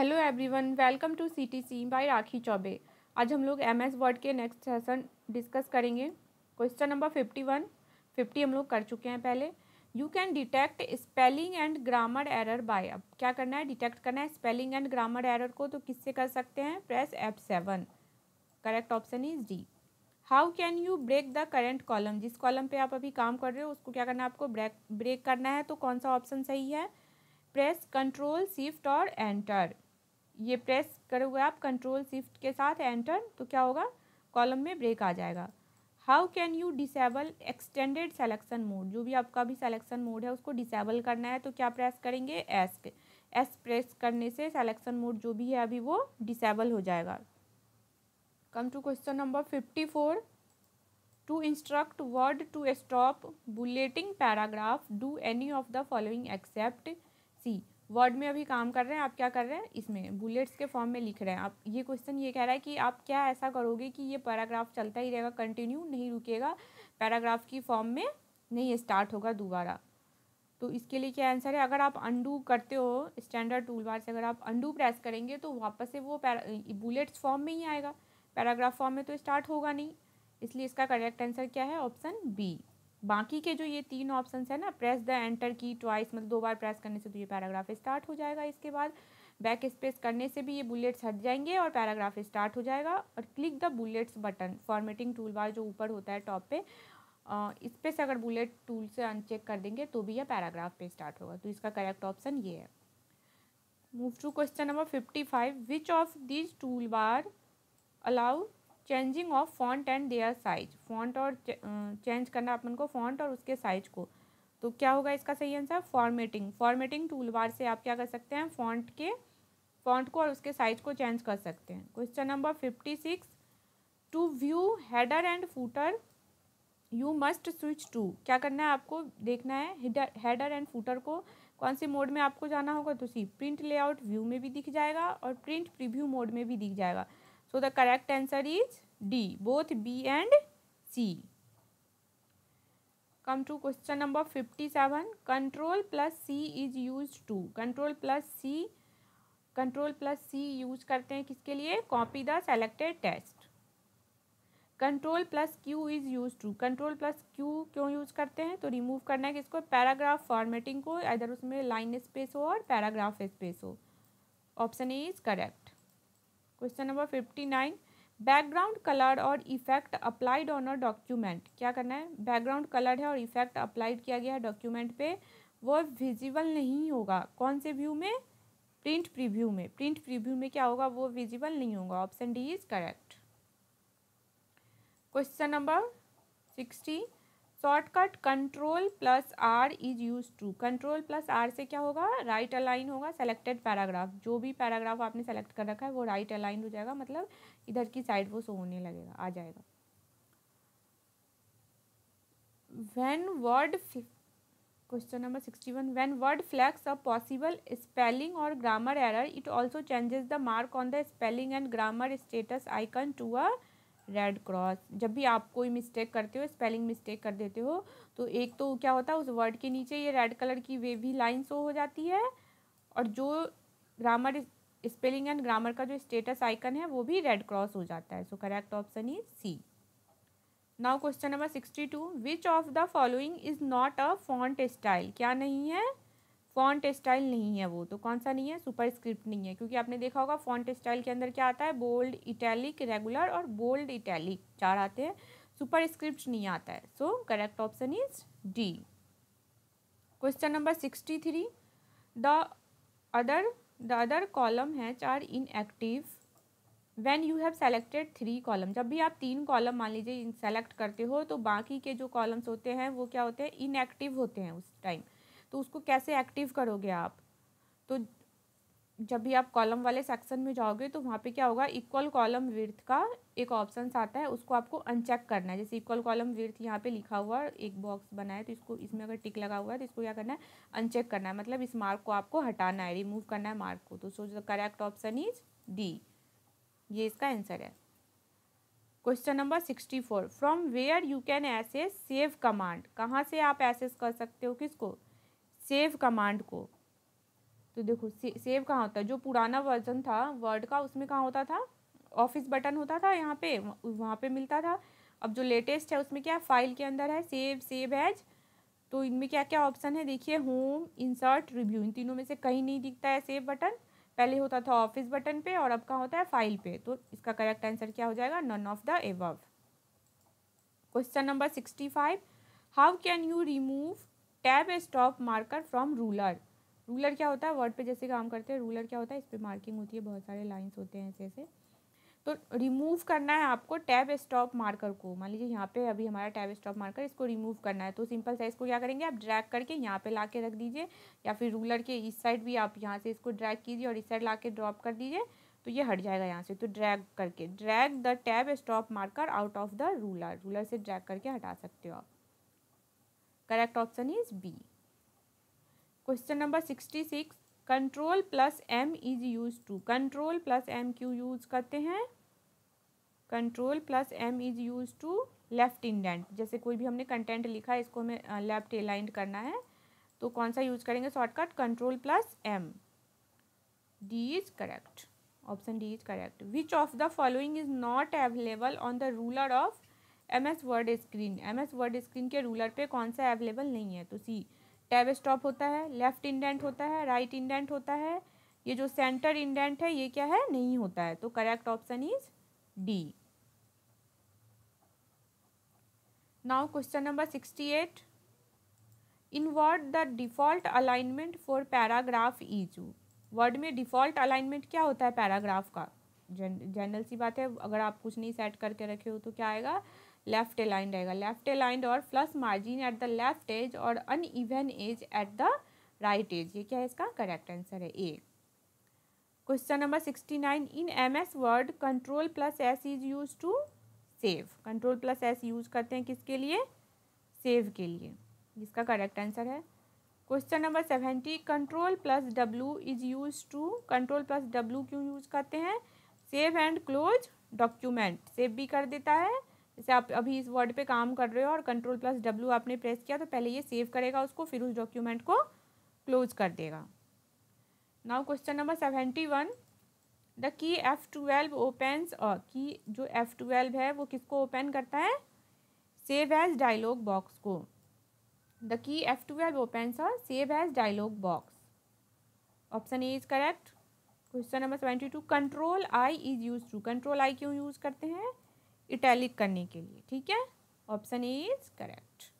Hello everyone welcome to CTC by Rakhi Chaubey आज हम लोग एमएस वर्ड के नेक्स्ट सेशन डिस्कस करेंगे question number fifty one fifty हम लोग कर चुके हैं पहले you can detect spelling and grammar error by अब क्या करना है डिटेक्ट करना है स्पेलिंग एंड ग्रामर एरर को तो किससे कर सकते हैं press F seven correct option is D how can you break the current column जिस कॉलम पर आप अभी काम कर रहे हो उसको क्या करना है आपको ब्रेक ब्रेक करना है तो कौन सा ऑप्शन सही है प्रेस कंट्रोल शिफ्ट और एंटर ये प्रेस करोगे आप कंट्रोल शिफ्ट के साथ एंटर तो क्या होगा कॉलम में ब्रेक आ जाएगा how can you disable extended selection mode जो भी आपका भी सेलेक्शन मोड है उसको डिसेबल करना है तो क्या प्रेस करेंगे एस पे एस प्रेस करने से सेलेक्शन मोड जो भी है अभी वो डिसेबल हो जाएगा come to question number fifty four to instruct Word to stop bulleting paragraph do any of the following except C Word में अभी काम कर रहे हैं आप क्या कर रहे हैं इसमें बुलेट्स के फॉर्म में लिख रहे हैं आप ये क्वेश्चन ये कह रहा है कि आप क्या ऐसा करोगे कि ये पैराग्राफ चलता ही रहेगा कंटिन्यू नहीं रुकेगा पैराग्राफ की फॉर्म में नहीं स्टार्ट होगा दोबारा तो इसके लिए क्या आंसर है अगर आप अंडू करते हो स्टैंडर्ड टूल बार से अगर आप अंडू प्रेस करेंगे तो वापस से वो बुलेट्स फॉर्म में ही आएगा पैराग्राफ फॉर्म में तो स्टार्ट होगा नहीं इसलिए इसका करेक्ट आंसर क्या है ऑप्शन बी बाकी के जो ये तीन ऑप्शन है ना press the enter key twice मतलब दो बार प्रेस करने से तो ये पैराग्राफ स्टार्ट हो जाएगा इसके बाद बैक स्पेस करने से भी ये बुलेट्स हट जाएंगे और पैराग्राफ स्टार्ट हो जाएगा और click the bullets button formatting toolbar जो ऊपर होता है टॉप पे इस पर से अगर बुलेट टूल से अनचेक कर देंगे तो भी यह पैराग्राफ पे स्टार्ट होगा तो इसका करेक्ट ऑप्शन ये है move to question number fifty five which of this toolbar allow changing of font and their size font और चेंज करना अपन को फॉन्ट और उसके साइज को तो क्या होगा इसका सही answer formatting formatting toolbar से आप क्या कर सकते हैं फॉन्ट के फॉन्ट को और उसके साइज को चेंज कर सकते हैं question number fifty six to view header and footer you must switch to क्या करना है आपको देखना है हेडर एंड फूटर को कौन से मोड में आपको जाना होगा तो सी प्रिंट लेआउट व्यू में भी दिख जाएगा और प्रिंट प्रीव्यू मोड में भी दिख जाएगा So the correct answer is D, both B and C. Come to question number 57. Control plus C is used to. Control plus C, control plus C use करते हैं किसके लिए Copy the selected text. Control plus Q is use to control plus Q क्यों use करते हैं तो remove करना है किसको पैराग्राफ फॉर्मेटिंग को इधर उसमें लाइन स्पेस हो और पैराग्राफ स्पेस हो option A is correct question number fifty nine background colour और effect applied on a document क्या करना है बैकग्राउंड कलर है और इफेक्ट अप्लाइड किया गया है डॉक्यूमेंट पे वो विजिबल नहीं होगा कौन से व्यू में प्रिंट प्रीव्यू में प्रिंट प्रीव्यू में क्या होगा वो विजिबल नहीं होगा option D is correct question number sixty shortcut control plus R is use to control plus R से क्या होगा राइट right अलाइन होगा सेलेक्टेड पैराग्राफ जो भी पैराग्राफ आपने सेलेक्ट कर रखा है वो राइट right अलाइन हो जाएगा मतलब इधर की साइड वो सो होने लगेगा आ जाएगा when Word question number sixty one when Word flags a possible spelling और grammar error it also changes the mark on the spelling and grammar status icon to a red cross जब भी आप कोई मिस्टेक करते हो spelling mistake कर देते हो तो एक तो क्या होता है उस वर्ड के नीचे ये रेड कलर की वेवी लाइन शो हो जाती है और जो ग्रामर स्पेलिंग एंड ग्रामर का जो स्टेटस आइकन है वो भी रेड क्रॉस हो जाता है so correct option is C now question number sixty two which of the following is not a font style क्या नहीं है फॉन्ट स्टाइल नहीं है वो तो कौन सा नहीं है सुपर स्क्रिप्ट नहीं है क्योंकि आपने देखा होगा फॉन्ट स्टाइल के अंदर क्या आता है बोल्ड इटैलिक रेगुलर और बोल्ड इटैलिक चार आते हैं सुपर स्क्रिप्ट नहीं आता है so correct option is D question number sixty three the other the other column है चार inactive when you have selected three column जब भी आप तीन कॉलम मान लीजिए सेलेक्ट करते हो तो बाकी के जो कॉलम्स होते हैं वो क्या होते हैं इनएक्टिव होते हैं उस टाइम तो उसको कैसे एक्टिव करोगे आप तो जब भी आप कॉलम वाले सेक्शन में जाओगे तो वहाँ पे क्या होगा इक्वल कॉलम विर्थ का एक ऑप्शन आता है उसको आपको अनचेक करना है जैसे इक्वल कॉलम विर्थ यहाँ पे लिखा हुआ है एक बॉक्स बना है तो इसको इसमें अगर टिक लगा हुआ है तो इसको क्या करना है अनचेक करना है मतलब इस मार्क को आपको हटाना है रिमूव करना है मार्क को तो so the correct option is D ये इसका आंसर है question number sixty four from where you can access save command कहाँ से आप एसेस कर सकते हो किसको सेव कमांड को तो देखो से, सेव कहाँ होता है जो पुराना वर्जन था वर्ड का उसमें कहाँ होता था ऑफिस बटन होता था यहाँ पे वहाँ पे मिलता था अब जो लेटेस्ट है उसमें क्या है फाइल के अंदर है सेव सेव हैज तो इनमें क्या क्या ऑप्शन है देखिए होम इंसर्ट रिव्यू इन तीनों में से कहीं नहीं दिखता है सेव बटन पहले होता था ऑफिस बटन पे और अब कहाँ होता है फाइल पे तो इसका करेक्ट आंसर क्या हो जाएगा none of the above question number sixty five how can you remove tab a stop marker from ruler ruler क्या होता है वर्ड पे जैसे काम करते हैं रूलर क्या होता है इस पर मार्किंग होती है बहुत सारे लाइन्स होते हैं ऐसे ऐसे तो रिमूव करना है आपको टैब स्टॉप मार्कर को मान लीजिए यहाँ पे अभी हमारा टैब स्टॉप मार्कर इसको रिमूव करना है तो सिंपल साइज को क्या करेंगे आप ड्रैग करके यहाँ पे ला के रख दीजिए या फिर रूलर के इस साइड भी आप यहाँ से इसको ड्रैग कीजिए और इस साइड ला के ड्रॉप कर दीजिए तो ये हट जाएगा यहाँ से तो ड्रैग करके drag the tab stop marker out of the ruler ruler से ड्रैग करके हटा सकते हो आप correct option is B question number sixty six control plus M is use to control plus M क्यू यूज करते हैं control plus M is use to left indent जैसे कोई भी हमने कंटेंट लिखा है इसको हमें लेफ्ट एलाइंट करना है तो कौन सा यूज करेंगे shortcut control plus M D is correct option D is correct which of the following is not available on the ruler of M S word screen M S word screen के ruler पे कौन सा available नहीं है तो सी tab stop होता है left indent होता है राइट इंडेंट होता है ये जो सेंटर इंडेंट है ये क्या है नहीं होता है तो correct option is D now question number sixty eight in word the default alignment for paragraph is word में डिफॉल्ट अलाइनमेंट क्या होता है पैराग्राफ का जनरल सी बात है अगर आप कुछ नहीं सेट करके रखे हो तो क्या आएगा लेफ्ट अलाइंड रहेगा लेफ्ट अलाइंड और plus margin at the left edge और uneven edge at the right edge ये क्या है इसका करेक्ट आंसर है A question number sixty nine in M S word control plus S is use to save control plus S use करते हैं किसके लिए सेव के लिए इसका करेक्ट आंसर है question number seventy control plus W is use to control plus W क्यों use करते हैं save and close document save भी कर देता है जैसे आप अभी इस वर्ड पे काम कर रहे हो और कंट्रोल प्लस डब्ल्यू आपने प्रेस किया तो पहले ये सेव करेगा उसको फिर उस डॉक्यूमेंट को क्लोज कर देगा now question number seventy one the key F twelve opens key जो एफ़ ट्वेल्व है वो किसको ओपन करता है सेव एज डायलॉग बॉक्स को the key F twelve opens और save as dialog box option A is correct question number seventy two control I is use to control I क्यों use करते हैं इटैलिक करने के लिए ठीक है option A is correct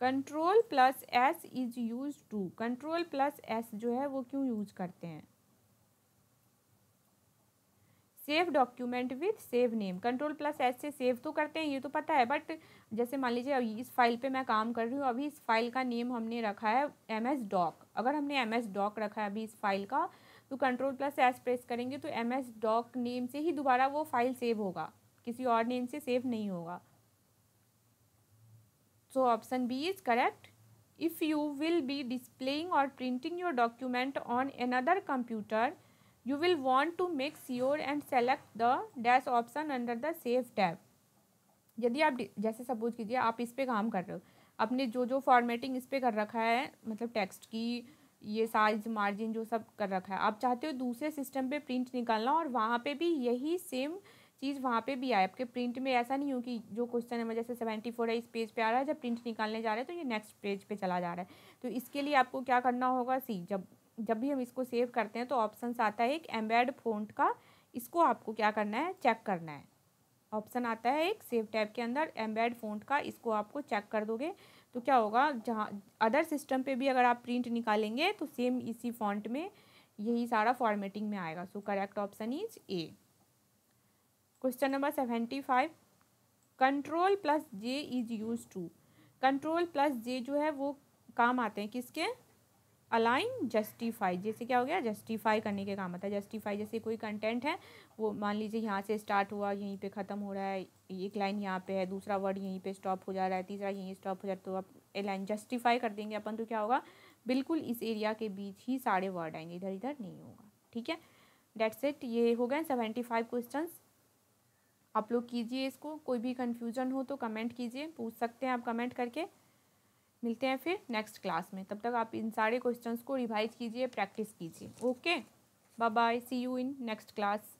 control plus S is use to control plus S जो है वो क्यों यूज करते हैं save document with save name control plus S से सेव तो करते हैं ये तो पता है बट जैसे मान लीजिए अभी इस फाइल पे मैं काम कर रही हूँ अभी इस फाइल का नेम हमने रखा है एम एस डॉक अगर हमने एम एस डॉक रखा है अभी इस फाइल का तो कंट्रोल प्लस एस प्रेस करेंगे तो एम एस डॉक नेम से ही दोबारा वो फाइल सेव होगा किसी और नेम से सेव नहीं होगा so option B is correct if you will be displaying और printing your document on another computer you will want to make sure and select the dash option under the save tab यदि आप जैसे suppose कीजिए आप इस पर काम कर रहे हो अपने जो जो फॉर्मेटिंग इस पर कर रखा है मतलब टेक्स्ट की ये साइज मार्जिन जो सब कर रखा है आप चाहते हो दूसरे सिस्टम पे प्रिंट निकालना और वहाँ पे भी यही सेम चीज़ वहाँ पे भी आए आपके प्रिंट में ऐसा नहीं हो कि जो क्वेश्चन है जैसे सेवेंटी फोर है इस पेज पे आ रहा है जब प्रिंट निकालने जा रहे हैं तो ये नेक्स्ट पेज पे चला जा रहा है तो इसके लिए आपको क्या करना होगा सी जब जब भी हम इसको सेव करते हैं तो ऑप्शन आता है एक एम्बेड फोन का इसको आपको क्या करना है चेक करना है ऑप्शन आता है एक सेव टैब के अंदर एम्बेड फोन का इसको आपको चेक कर दोगे तो क्या होगा जहाँ अदर सिस्टम पे भी अगर आप प्रिंट निकालेंगे तो सेम इसी फॉन्ट में यही सारा फॉर्मेटिंग में आएगा so correct option is A question number seventy five control plus J is use to control plus J जो है वो काम आते हैं किसके अलाइन जस्टिफाई जैसे क्या हो गया जस्टिफाई करने के काम आता है जस्टिफाई जैसे कोई कंटेंट है वो मान लीजिए यहाँ से स्टार्ट हुआ यहीं पे ख़त्म हो रहा है एक लाइन यहाँ पे है दूसरा वर्ड यहीं पे स्टॉप हो जा रहा है तीसरा यहीं स्टॉप हो जा रहा है तो आप ए लाइन जस्टिफाई कर देंगे अपन तो क्या होगा बिल्कुल इस एरिया के बीच ही सारे वर्ड आएंगे इधर इधर नहीं होगा ठीक है डेट्स इट ये हो गए सेवेंटी फाइव क्वेश्चन आप लोग कीजिए इसको कोई भी कन्फ्यूजन हो तो कमेंट कीजिए पूछ सकते हैं आप कमेंट करके मिलते हैं फिर नेक्स्ट क्लास में तब तक आप इन सारे क्वेश्चंस को रिवाइज कीजिए प्रैक्टिस कीजिए okay bye bye see you in next class